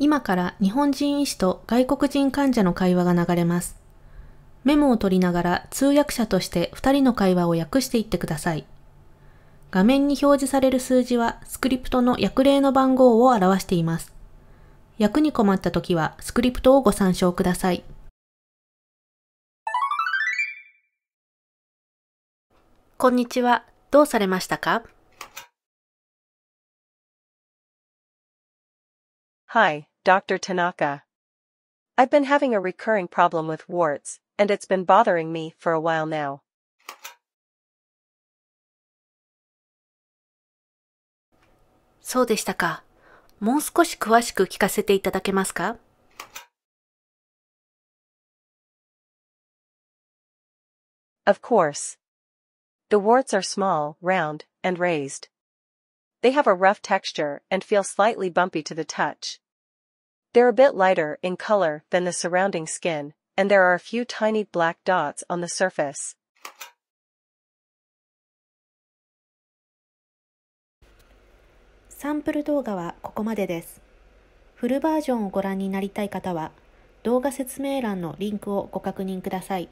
今から日本人医師と外国人患者の会話が流れます。メモを取りながら通訳者として2人の会話を訳していってください。画面に表示される数字はスクリプトの訳例の番号を表しています。訳に困った時はスクリプトをご参照ください。こんにちは。どうされましたか Hi, Dr. Tanaka. I've been having a recurring problem with warts, and it's been bothering me for a while now. So course. The warts are small, round, and raised. They have a rough texture and feel slightly bumpy to the touch. They're a bit lighter in color than the surrounding skin, and there are a few tiny black dots on the surface. sample 動画はここまでです。フルバージョンをご覧になりたい方は、動画説明欄のリンクをご確認ください。